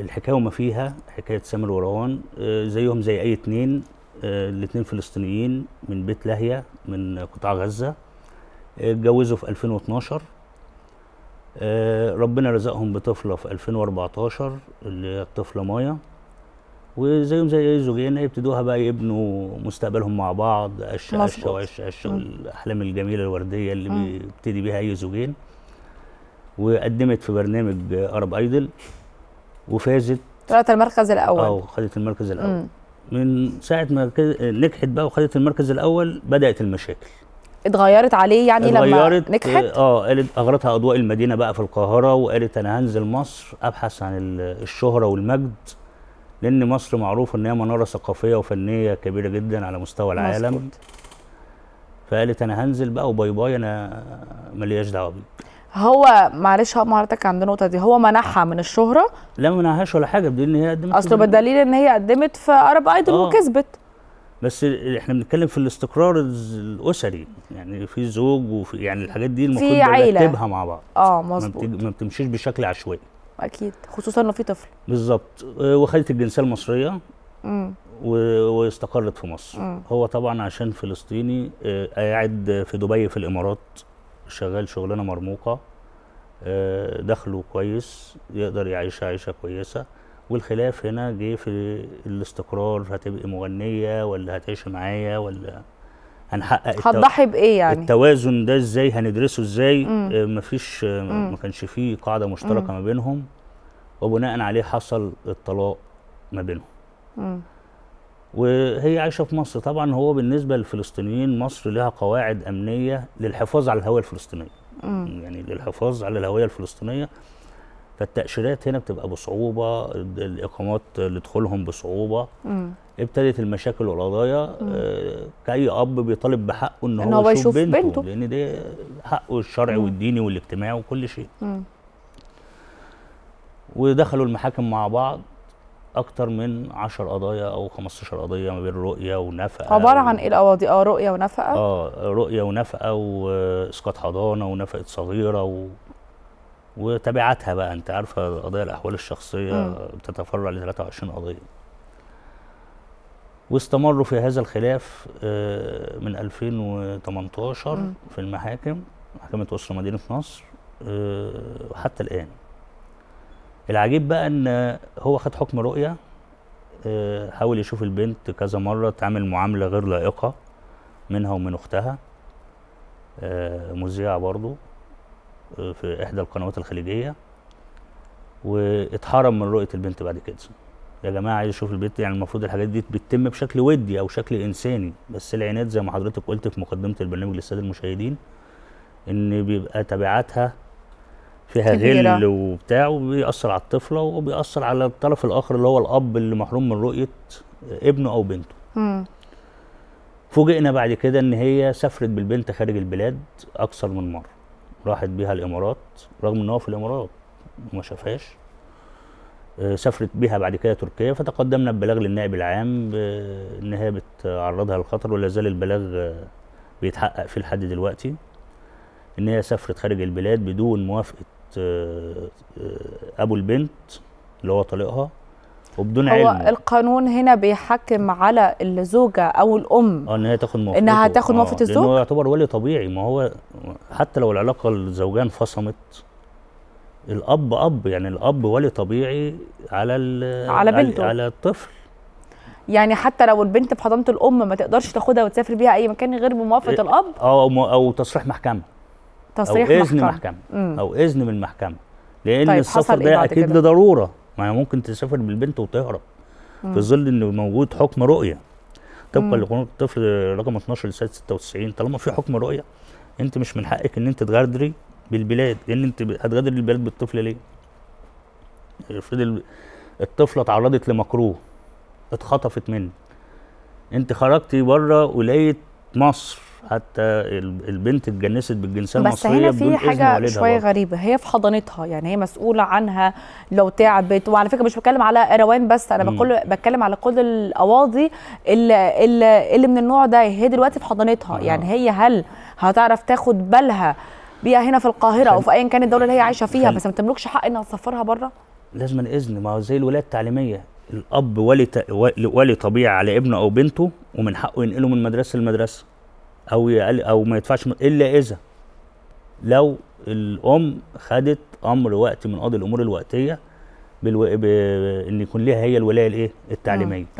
الحكايه وما فيها حكايه سامر وروان آه، زيهم زي اي اتنين آه، الاتنين فلسطينيين من بيت لاهيه من قطاع غزه آه، اتجوزوا في 2012 ربنا رزقهم بطفله في 2014 اللي هي الطفله مايا وزيهم زي اي زوجين يبتدوها بقى يبنوا مستقبلهم مع بعض قشه قشه وقشه قشه الاحلام الجميله الورديه اللي بيبتدي بيها اي زوجين وقدمت في برنامج ارب ايدل وفازت طلعت المركز الاول اه خدت المركز الاول مم. من ساعه ما نجحت بقى وخدت المركز الاول بدات المشاكل اتغيرت عليه يعني اتغيرت لما نجحت آه،, اه قالت اغرتها اضواء المدينه بقى في القاهره وقالت انا هنزل مصر ابحث عن الشهره والمجد لان مصر معروف ان هي مناره ثقافيه وفنيه كبيره جدا على مستوى العالم فقالت انا هنزل بقى وباي باي انا ملياش دعوه بيك هو معلش هقف حضرتك عند النقطه دي هو منحها من الشهره لا ما منحهاش ولا حاجه بدليل ان هي قدمت اصله بالدليل ان هي قدمت في ارب ايدول آه. وكسبت بس احنا بنتكلم في الاستقرار الاسري يعني في زوج وفي يعني الحاجات دي المفروض نرتبها مع بعض اه مظبوط ما بتمشيش بشكل عشوائي اكيد خصوصا لو في طفل بالظبط آه، وخدت الجنسيه المصريه امم واستقرت في مصر مم. هو طبعا عشان فلسطيني آه، قاعد في دبي في الامارات شغال شغلانه مرموقه آه، دخله كويس يقدر يعيش عيشه كويسه والخلاف هنا جه في الاستقرار هتبقي مغنيه ولا هتعيش معايا ولا هنحقق هتضحي بايه يعني التوازن ده ازاي هندرسه ازاي آه، مفيش آه، ما كانش فيه قاعده مشتركه مم. ما بينهم وبناء عليه حصل الطلاق ما بينهم مم. وهي عايشه في مصر طبعا هو بالنسبه للفلسطينيين مصر لها قواعد امنيه للحفاظ على الهويه الفلسطينيه م. يعني للحفاظ على الهويه الفلسطينيه فالتاشيرات هنا بتبقى بصعوبه الاقامات لدخولهم بصعوبه م. ابتدت المشاكل والقضايا آه، كاي اب بيطالب بحقه ان هو, هو يشوف بنته, بنته لان ده حقه الشرعي والديني والاجتماعي وكل شيء م. ودخلوا المحاكم مع بعض اكتر من 10 قضايا او 15 قضيه ما بين رؤيه ونفقه عباره عن ايه القواضي اه رؤيه ونفقه اه رؤيه ونفقه واسقاط حضانه ونفقه صغيره و... وتبعاتها بقى انت عارفه قضايا الاحوال الشخصيه م. بتتفرع ل 23 قضيه واستمروا في هذا الخلاف آه، من 2018 م. في المحاكم محكمه اسره مدينه نصر آه، حتى الان العجيب بقى ان هو خد حكم رؤيه آه، حاول يشوف البنت كذا مره اتعامل معامله غير لائقه منها ومن اختها آه، مذيعه برضو آه، في احدى القنوات الخليجيه واتحرم من رؤيه البنت بعد كده يا جماعه عايز اشوف البنت يعني المفروض الحاجات دي بتتم بشكل ودي او شكل انساني بس العناد زي ما حضرتك قلت في مقدمه البرنامج للساده المشاهدين ان بيبقى تبعاتها فيها كبيرة. غل وبتاع وبيأثر على الطفلة وبيأثر على الطرف الآخر اللي هو الأب اللي محروم من رؤية ابنه أو بنته. مم. فوجئنا بعد كده إن هي سافرت بالبنت خارج البلاد أكثر من مرة. راحت بيها الإمارات رغم إن هو في الإمارات وما شافهاش. آه، سافرت بيها بعد كده تركيا فتقدمنا ببلاغ للنائب العام آه، ان هي بتعرضها للخطر ولا زال البلاغ آه، بيتحقق فيه لحد دلوقتي ان هي سافرت خارج البلاد بدون موافقه آه، آه، ابو البنت اللي هو طليقها وبدون هو علم القانون هنا بيحكم على الزوجه او الام اه ان هي تاخد موافقه انها تاخد آه، موافقه الزوج هو يعتبر ولي طبيعي ما هو حتى لو العلاقه الزوجيه انفصمت الاب اب يعني الاب ولي طبيعي على على بنته على الطفل يعني حتى لو البنت في حضانه الام ما تقدرش تاخدها وتسافر بيها اي مكان غير بموافقه إيه، الاب او او تصريح محكمه تصريح او اذن محكمه, محكمة. او اذن من المحكمه لان طيب السفر ده إيه اكيد لضروره ما هي ممكن تسافر بالبنت وتهرب مم. في ظل ان موجود حكم رؤيه طبقا لقانون الطفل رقم 12 لسنه 96 طالما في حكم رؤيه انت مش من حقك ان انت تغادري بالبلاد لان انت هتغادري البلاد بالطفل ليه؟ افرض الطفله تعرضت لمكروه اتخطفت منك انت خرجتي بره ولايه مصر حتى البنت اتجنست بالجنسيه المصريه بس هنا في حاجه شويه بقى. غريبه هي في حضانتها يعني هي مسؤوله عنها لو تعبت وعلى فكره مش بتكلم على روان بس انا بقول بتكلم على كل القواضي اللي, اللي, اللي من النوع ده هي دلوقتي في حضانتها آه. يعني هي هل هتعرف تاخد بالها بيها هنا في القاهره او في ايا كان الدوله اللي هي عايشه فيها بس ما تملكش حق انها تسفرها بره لازم اذن ما هو زي الولايه التعليميه الاب ولي ت... ولي طبيعي على ابنه او بنته ومن حقه ينقله من مدرسه لمدرسه او او ما يدفعش الا اذا لو الام خدت امر وقت من قاضي الامور الوقتيه بان يكون ليها هي الولايه الايه آه. التعليميه